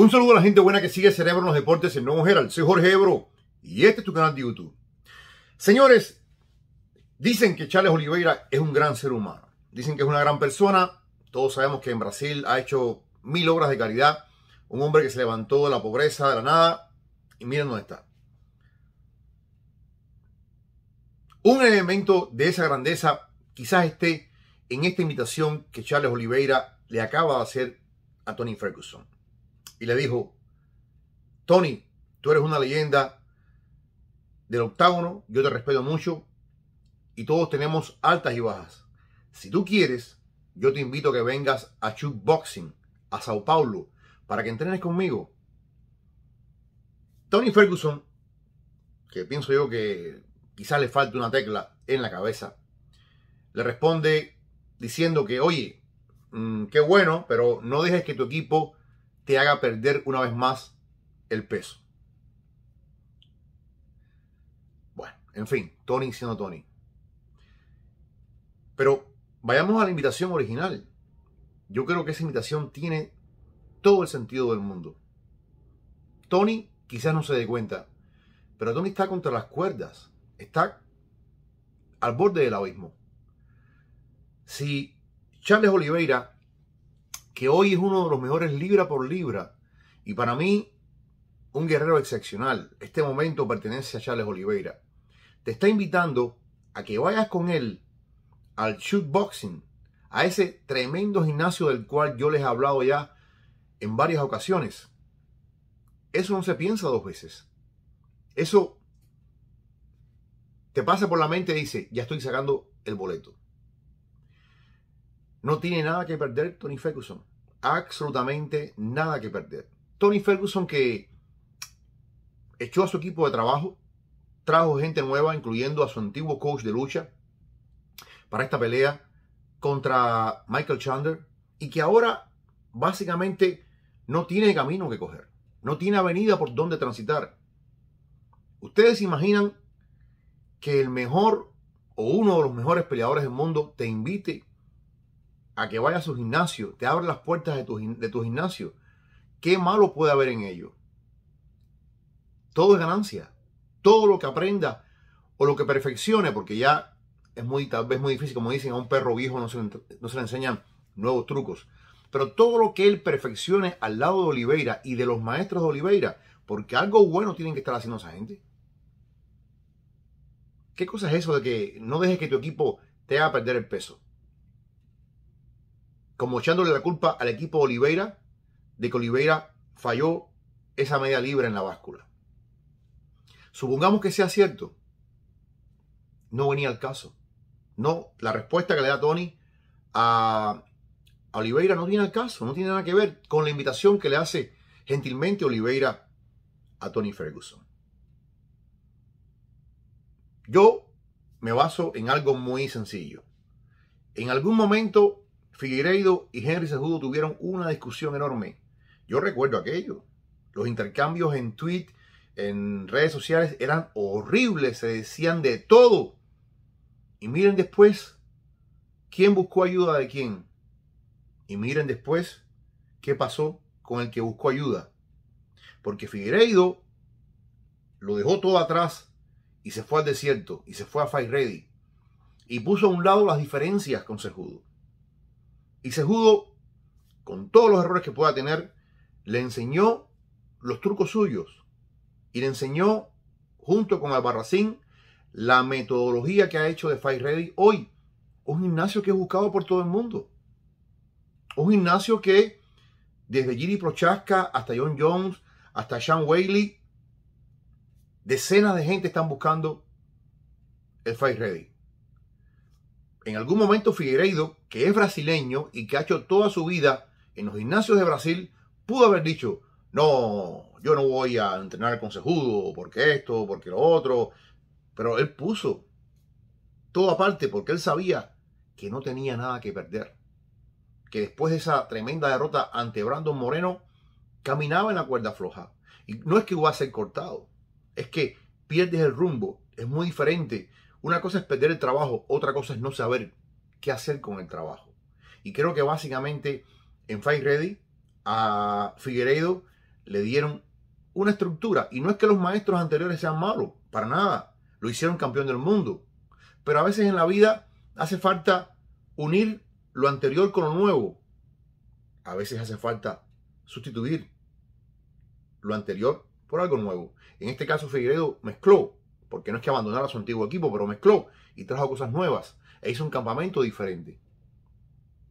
Un saludo a la gente buena que sigue Cerebro en los Deportes en Nuevo Herald. Soy Jorge Ebro y este es tu canal de YouTube. Señores, dicen que Charles Oliveira es un gran ser humano. Dicen que es una gran persona. Todos sabemos que en Brasil ha hecho mil obras de caridad. Un hombre que se levantó de la pobreza, de la nada. Y miren dónde está. Un elemento de esa grandeza quizás esté en esta invitación que Charles Oliveira le acaba de hacer a Tony Ferguson y le dijo, Tony, tú eres una leyenda del octágono, yo te respeto mucho y todos tenemos altas y bajas. Si tú quieres, yo te invito a que vengas a Chuck Boxing, a Sao Paulo, para que entrenes conmigo. Tony Ferguson, que pienso yo que quizás le falte una tecla en la cabeza, le responde diciendo que, oye, mm, qué bueno, pero no dejes que tu equipo te haga perder una vez más el peso. Bueno, en fin, Tony siendo Tony. Pero vayamos a la invitación original. Yo creo que esa invitación tiene todo el sentido del mundo. Tony quizás no se dé cuenta, pero Tony está contra las cuerdas, está al borde del abismo. Si Charles Oliveira que hoy es uno de los mejores libra por libra. Y para mí, un guerrero excepcional. Este momento pertenece a Charles Oliveira. Te está invitando a que vayas con él al shootboxing, a ese tremendo gimnasio del cual yo les he hablado ya en varias ocasiones. Eso no se piensa dos veces. Eso te pasa por la mente y dice, ya estoy sacando el boleto. No tiene nada que perder Tony Ferguson. Absolutamente nada que perder. Tony Ferguson que echó a su equipo de trabajo, trajo gente nueva, incluyendo a su antiguo coach de lucha, para esta pelea contra Michael Chandler, y que ahora básicamente no tiene camino que coger, no tiene avenida por donde transitar. Ustedes imaginan que el mejor o uno de los mejores peleadores del mundo te invite a que vaya a su gimnasio, te abre las puertas de tu, gimnasio. ¿Qué malo puede haber en ello? Todo es ganancia. Todo lo que aprenda o lo que perfeccione, porque ya es muy, tal vez muy difícil, como dicen, a un perro viejo no se, le, no se le enseñan nuevos trucos. Pero todo lo que él perfeccione al lado de Oliveira y de los maestros de Oliveira, porque algo bueno tienen que estar haciendo esa gente. ¿Qué cosa es eso de que no dejes que tu equipo te haga perder el peso? como echándole la culpa al equipo Oliveira de que Oliveira falló esa media libre en la báscula. Supongamos que sea cierto. No venía al caso. No, la respuesta que le da Tony a, Oliveira no viene al caso, no tiene nada que ver con la invitación que le hace gentilmente Oliveira a Tony Ferguson. Yo me baso en algo muy sencillo. En algún momento Figueiredo y Henry Cejudo tuvieron una discusión enorme. Yo recuerdo aquello. Los intercambios en tweet, en redes sociales eran horribles, se decían de todo. Y miren después quién buscó ayuda de quién. Y miren después qué pasó con el que buscó ayuda. Porque Figueiredo lo dejó todo atrás y se fue al desierto y se fue a Fire Ready y puso a un lado las diferencias con Sejudo. Y Sejudo, con todos los errores que pueda tener, le enseñó los trucos suyos y le enseñó, junto con Albarracín, la metodología que ha hecho de Fight Ready hoy. Un gimnasio que es buscado por todo el mundo. Un gimnasio que, desde Giri Prochaska hasta John Jones, hasta Sean Whaley, decenas de gente están buscando el Fight Ready. En algún momento Figueiredo, que es brasileño y que ha hecho toda su vida en los gimnasios de Brasil, pudo haber dicho, no, yo no voy a entrenar con Sejudo, porque esto, porque lo otro. Pero él puso todo aparte porque él sabía que no tenía nada que perder. Que después de esa tremenda derrota ante Brandon Moreno, caminaba en la cuerda floja. Y no es que iba a ser cortado, es que pierdes el rumbo. Es muy diferente una cosa es perder el trabajo, otra cosa es no saber qué hacer con el trabajo. Y creo que básicamente en Fight Ready a Figueiredo le dieron una estructura. Y no es que los maestros anteriores sean malos, para nada. Lo hicieron campeón del mundo. Pero a veces en la vida hace falta unir lo anterior con lo nuevo. A veces hace falta sustituir lo anterior por algo nuevo. En este caso Figueiredo mezcló porque no es que abandonara su antiguo equipo, pero mezcló y trajo cosas nuevas e hizo un campamento diferente.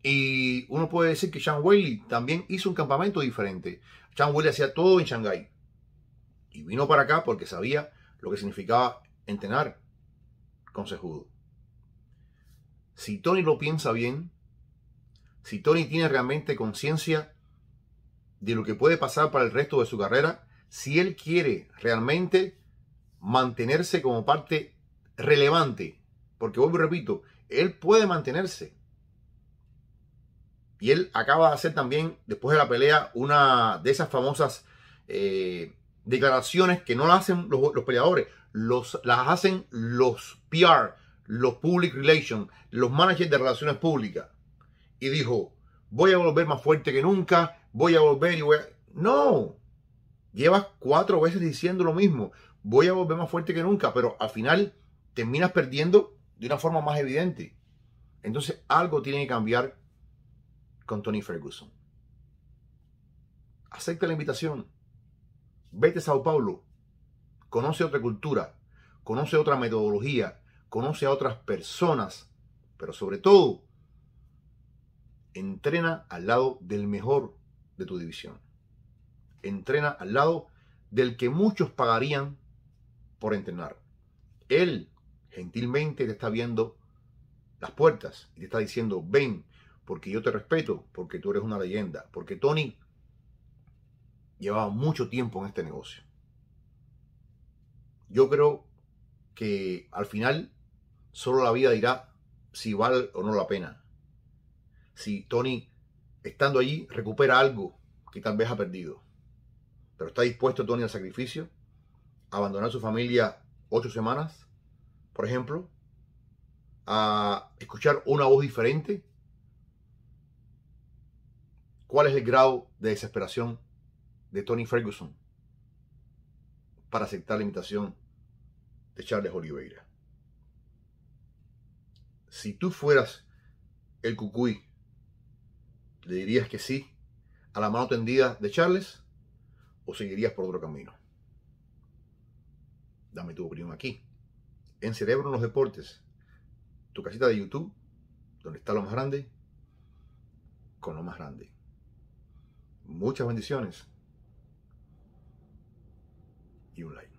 Y uno puede decir que Sean Whaley también hizo un campamento diferente. Sean Whaley hacía todo en Shanghái y vino para acá porque sabía lo que significaba entrenar con Sejudo. Si Tony lo piensa bien, si Tony tiene realmente conciencia de lo que puede pasar para el resto de su carrera, si él quiere realmente mantenerse como parte relevante. Porque vuelvo y repito, él puede mantenerse. Y él acaba de hacer también, después de la pelea, una de esas famosas eh, declaraciones que no las hacen los, peleadores, las hacen los PR, los Public Relations, los managers de relaciones públicas. Y dijo, voy a volver más fuerte que nunca, voy a volver y voy a... No, llevas cuatro veces diciendo lo mismo voy a volver más fuerte que nunca, pero al final terminas perdiendo de una forma más evidente. Entonces algo tiene que cambiar con Tony Ferguson. Acepta la invitación. Vete a Sao Paulo. Conoce otra cultura. Conoce otra metodología. Conoce a otras personas. Pero sobre todo, entrena al lado del mejor de tu división. Entrena al lado del que muchos pagarían por entrenar. Él gentilmente le está viendo las puertas y le está diciendo, ven, porque yo te respeto, porque tú eres una leyenda, porque Tony llevaba mucho tiempo en este negocio. Yo creo que al final solo la vida dirá si vale o no la pena. Si Tony, estando allí, recupera algo que tal vez ha perdido. Pero está dispuesto Tony al sacrificio abandonar su familia ocho semanas, por ejemplo, a escuchar una voz diferente? ¿Cuál es el grado de desesperación de Tony Ferguson para aceptar la invitación de Charles Oliveira? Si tú fueras el cucuy, ¿le dirías que sí a la mano tendida de Charles o seguirías por otro camino? dame tu opinión aquí. En Cerebro en los Deportes, tu casita de YouTube, donde está lo más grande, con lo más grande. Muchas bendiciones y un like.